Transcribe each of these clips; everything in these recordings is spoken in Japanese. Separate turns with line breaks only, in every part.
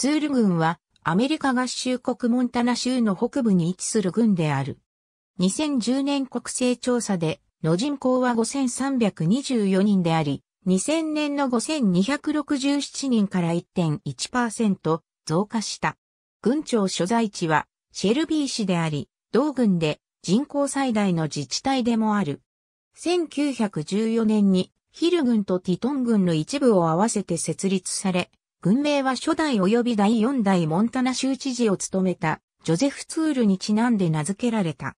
ツール軍はアメリカ合衆国モンタナ州の北部に位置する軍である。
2010年国勢調査での人口は5324人であり、2000年の5267人から1.1%増加した。軍庁所在地はシェルビー市であり、同軍で人口最大の自治体でもある。1914年にヒル軍とティトン軍の一部を合わせて設立され、軍名は初代及び第4代モンタナ州知事を務めたジョゼフ・ツールにちなんで名付けられた。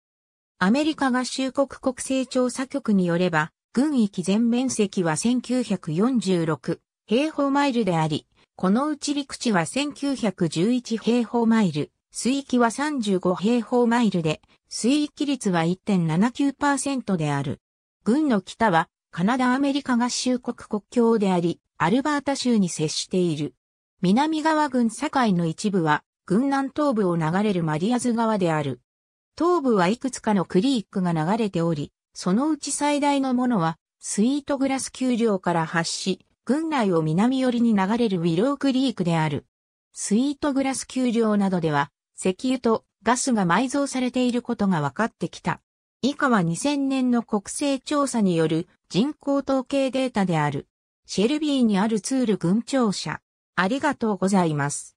アメリカ合衆国国勢調査局によれば、軍域全面積は1946平方マイルであり、このうち陸地は1911平方マイル、水域は35平方マイルで、水域率は1.79%である。軍の北はカナダアメリカ合衆国国境であり、アルバータ州に接している。南側郡境の一部は、郡南東部を流れるマリアズ川である。東部はいくつかのクリークが流れており、そのうち最大のものは、スイートグラス丘陵から発し、郡内を南寄りに流れるウィロークリークである。スイートグラス丘陵などでは、石油とガスが埋蔵されていることが分かってきた。以下は2000年の国勢調査による人口統計
データである。シェルビーにあるツール群長者。ありがとうございます。